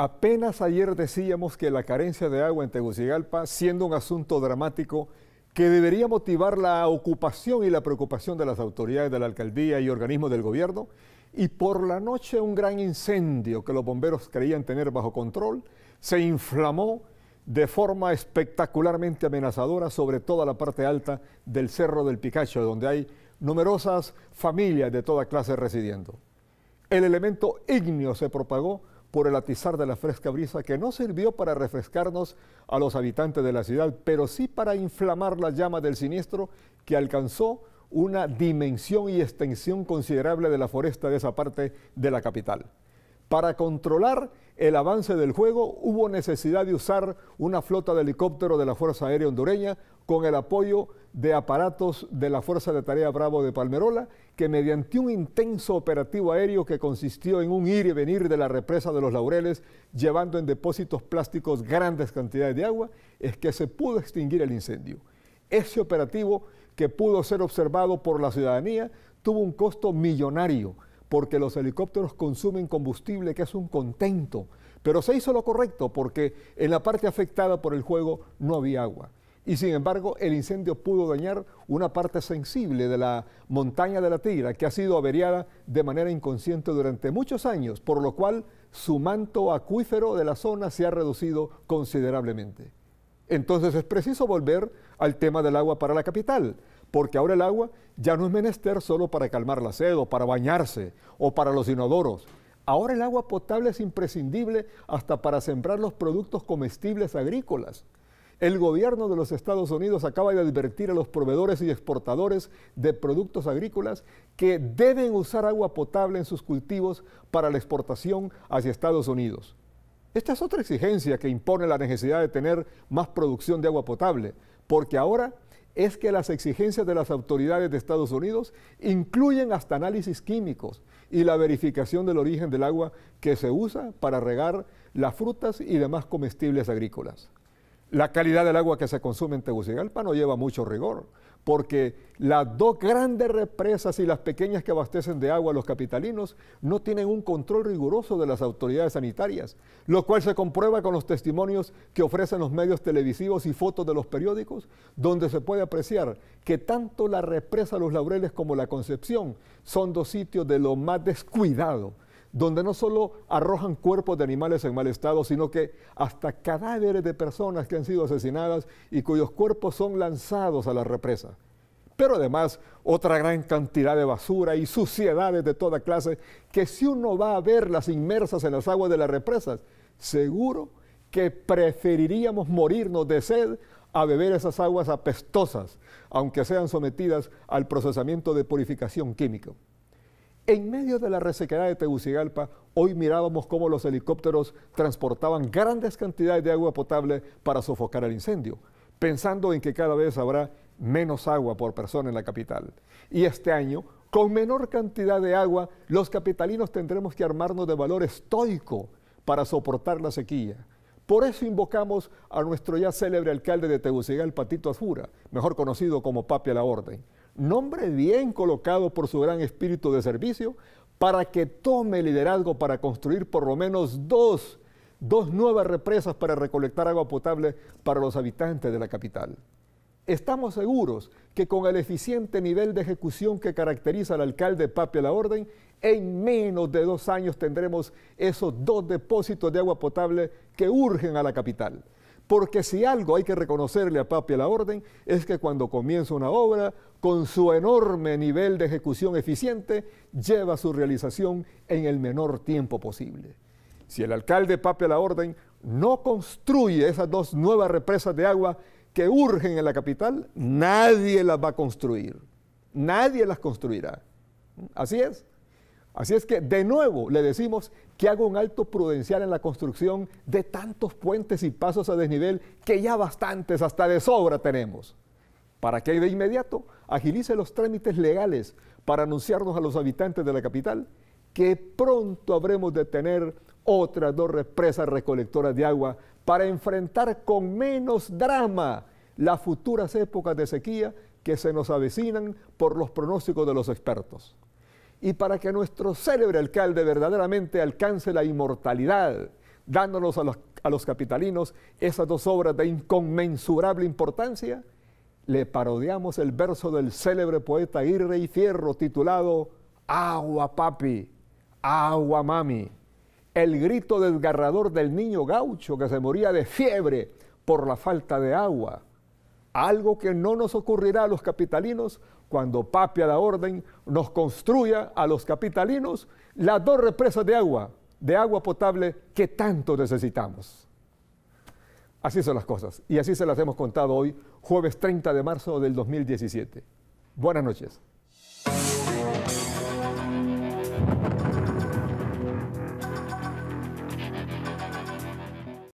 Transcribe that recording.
Apenas ayer decíamos que la carencia de agua en Tegucigalpa, siendo un asunto dramático, que debería motivar la ocupación y la preocupación de las autoridades de la alcaldía y organismos del gobierno, y por la noche un gran incendio que los bomberos creían tener bajo control se inflamó de forma espectacularmente amenazadora sobre toda la parte alta del Cerro del Picacho, donde hay numerosas familias de toda clase residiendo. El elemento ignio se propagó por el atizar de la fresca brisa que no sirvió para refrescarnos a los habitantes de la ciudad, pero sí para inflamar la llama del siniestro que alcanzó una dimensión y extensión considerable de la foresta de esa parte de la capital. Para controlar el avance del juego hubo necesidad de usar una flota de helicópteros de la Fuerza Aérea Hondureña con el apoyo de aparatos de la Fuerza de Tarea Bravo de Palmerola, que mediante un intenso operativo aéreo que consistió en un ir y venir de la represa de los Laureles, llevando en depósitos plásticos grandes cantidades de agua, es que se pudo extinguir el incendio. Ese operativo, que pudo ser observado por la ciudadanía, tuvo un costo millonario porque los helicópteros consumen combustible, que es un contento. Pero se hizo lo correcto porque en la parte afectada por el juego no había agua. Y sin embargo, el incendio pudo dañar una parte sensible de la montaña de la Tigra, que ha sido averiada de manera inconsciente durante muchos años, por lo cual su manto acuífero de la zona se ha reducido considerablemente. Entonces es preciso volver al tema del agua para la capital porque ahora el agua ya no es menester solo para calmar la sed o para bañarse o para los inodoros. Ahora el agua potable es imprescindible hasta para sembrar los productos comestibles agrícolas. El gobierno de los Estados Unidos acaba de advertir a los proveedores y exportadores de productos agrícolas que deben usar agua potable en sus cultivos para la exportación hacia Estados Unidos. Esta es otra exigencia que impone la necesidad de tener más producción de agua potable, porque ahora es que las exigencias de las autoridades de Estados Unidos incluyen hasta análisis químicos y la verificación del origen del agua que se usa para regar las frutas y demás comestibles agrícolas. La calidad del agua que se consume en Tegucigalpa no lleva mucho rigor, porque las dos grandes represas y las pequeñas que abastecen de agua a los capitalinos no tienen un control riguroso de las autoridades sanitarias, lo cual se comprueba con los testimonios que ofrecen los medios televisivos y fotos de los periódicos, donde se puede apreciar que tanto la represa Los Laureles como la Concepción son dos sitios de lo más descuidado donde no solo arrojan cuerpos de animales en mal estado, sino que hasta cadáveres de personas que han sido asesinadas y cuyos cuerpos son lanzados a la represa. Pero además otra gran cantidad de basura y suciedades de toda clase que si uno va a verlas inmersas en las aguas de las represas, seguro que preferiríamos morirnos de sed a beber esas aguas apestosas, aunque sean sometidas al procesamiento de purificación química. En medio de la resequedad de Tegucigalpa, hoy mirábamos cómo los helicópteros transportaban grandes cantidades de agua potable para sofocar el incendio, pensando en que cada vez habrá menos agua por persona en la capital. Y este año, con menor cantidad de agua, los capitalinos tendremos que armarnos de valor estoico para soportar la sequía. Por eso invocamos a nuestro ya célebre alcalde de Tegucigalpa, Tito Azura, mejor conocido como Papi a la Orden nombre bien colocado por su gran espíritu de servicio, para que tome liderazgo para construir por lo menos dos, nuevas represas para recolectar agua potable para los habitantes de la capital. Estamos seguros que con el eficiente nivel de ejecución que caracteriza al alcalde Papi a la Orden, en menos de dos años tendremos esos dos depósitos de agua potable que urgen a la capital. Porque si algo hay que reconocerle a Papi a la Orden es que cuando comienza una obra, con su enorme nivel de ejecución eficiente, lleva su realización en el menor tiempo posible. Si el alcalde Papi a la Orden no construye esas dos nuevas represas de agua que urgen en la capital, nadie las va a construir. Nadie las construirá. Así es. Así es que de nuevo le decimos que haga un alto prudencial en la construcción de tantos puentes y pasos a desnivel que ya bastantes hasta de sobra tenemos. Para que de inmediato agilice los trámites legales para anunciarnos a los habitantes de la capital que pronto habremos de tener otras dos represas recolectoras de agua para enfrentar con menos drama las futuras épocas de sequía que se nos avecinan por los pronósticos de los expertos y para que nuestro célebre alcalde verdaderamente alcance la inmortalidad, dándonos a los, capitalinos esas dos obras de inconmensurable importancia, le parodiamos el verso del célebre poeta Irre y Fierro titulado Agua papi, agua mami, el grito desgarrador del niño gaucho que se moría de fiebre por la falta de agua, algo que no nos ocurrirá a los capitalinos cuando Papia la orden nos construya a los capitalinos las dos represas de agua, de agua potable que tanto necesitamos. Así son las cosas y así se las hemos contado hoy, jueves 30 de marzo del 2017. Buenas noches.